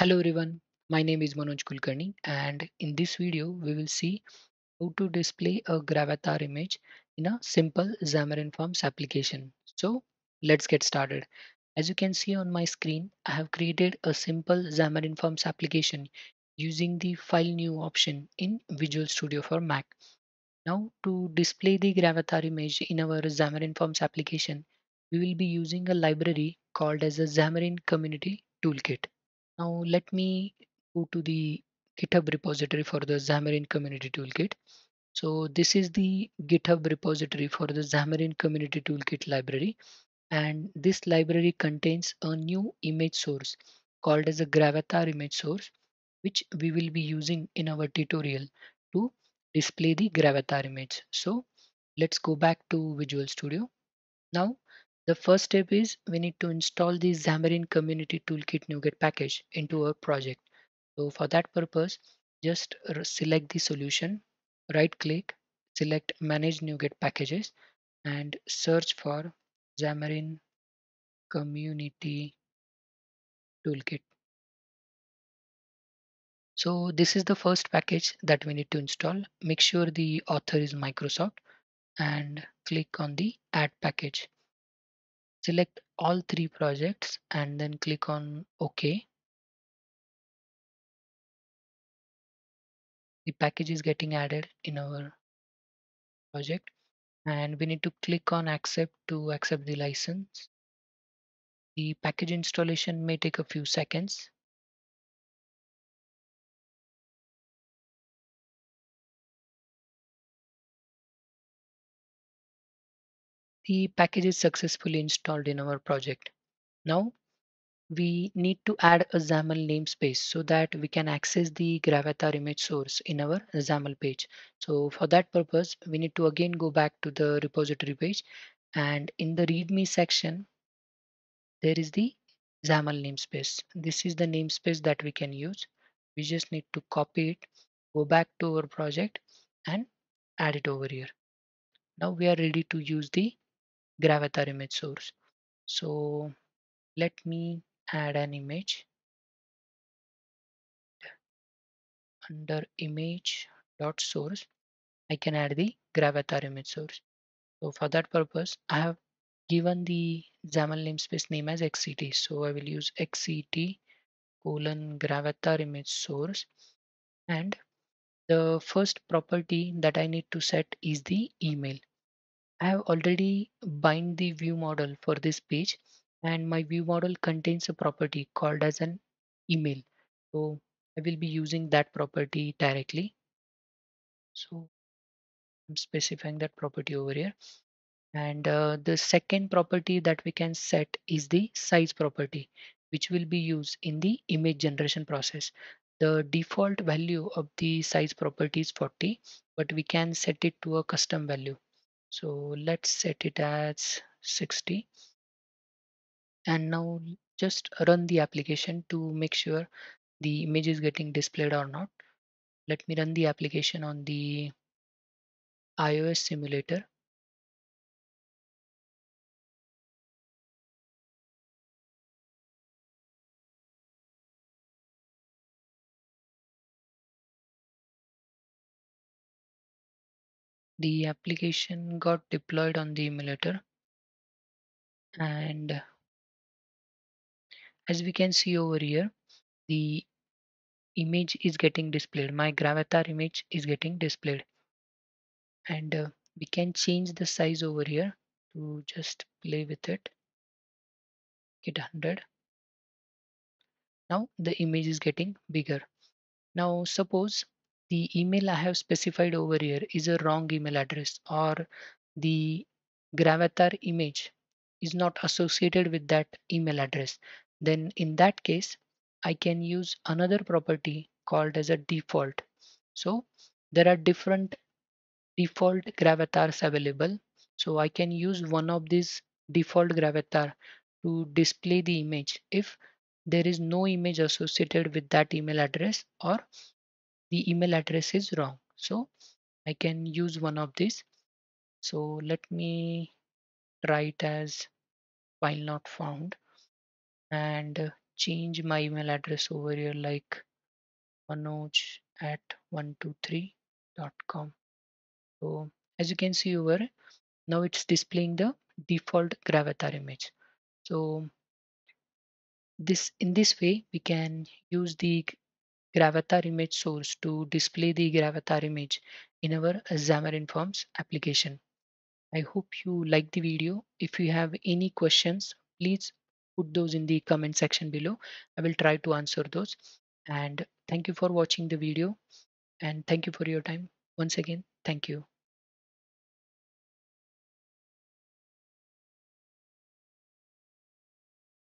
Hello everyone, my name is Manoj Kulkarni and in this video we will see how to display a gravatar image in a simple Xamarin Forms application. So let's get started. As you can see on my screen, I have created a simple Xamarin Forms application using the File New option in Visual Studio for Mac. Now to display the gravatar image in our Xamarin Forms application, we will be using a library called as a Xamarin Community Toolkit. Now let me go to the GitHub repository for the Xamarin Community Toolkit. So this is the GitHub repository for the Xamarin Community Toolkit library. And this library contains a new image source called as a Gravatar image source, which we will be using in our tutorial to display the Gravatar image. So let's go back to Visual Studio. Now the first step is we need to install the Xamarin Community Toolkit NuGet package into our project. So for that purpose, just select the solution, right click, select manage NuGet packages and search for Xamarin Community Toolkit. So this is the first package that we need to install. Make sure the author is Microsoft and click on the add package select all three projects and then click on OK. The package is getting added in our project and we need to click on accept to accept the license. The package installation may take a few seconds the package is successfully installed in our project. Now we need to add a XAML namespace so that we can access the Gravatar image source in our XAML page. So for that purpose, we need to again go back to the repository page and in the README section, there is the XAML namespace. This is the namespace that we can use. We just need to copy it, go back to our project and add it over here. Now we are ready to use the gravatar image source. So let me add an image under image dot source I can add the gravatar image source. So for that purpose I have given the XAML namespace name as XCT. So I will use XCT colon gravatar image source and the first property that I need to set is the email. I have already bind the view model for this page and my view model contains a property called as an email. So I will be using that property directly. So I'm specifying that property over here. And uh, the second property that we can set is the size property, which will be used in the image generation process. The default value of the size property is 40, but we can set it to a custom value so let's set it as 60 and now just run the application to make sure the image is getting displayed or not let me run the application on the iOS simulator The application got deployed on the emulator and as we can see over here, the image is getting displayed. My Gravatar image is getting displayed and uh, we can change the size over here to just play with it. Get 100. Now the image is getting bigger. Now suppose the email I have specified over here is a wrong email address or the gravatar image is not associated with that email address then in that case I can use another property called as a default so there are different default gravatars available so I can use one of these default gravatar to display the image if there is no image associated with that email address or the email address is wrong so I can use one of these so let me write as file not found and change my email address over here like manoj at 123.com so as you can see over now it's displaying the default gravatar image so this in this way we can use the gravatar image source to display the gravatar image in our Xamarin Forms application. I hope you like the video. If you have any questions, please put those in the comment section below. I will try to answer those. And thank you for watching the video and thank you for your time. Once again, thank you.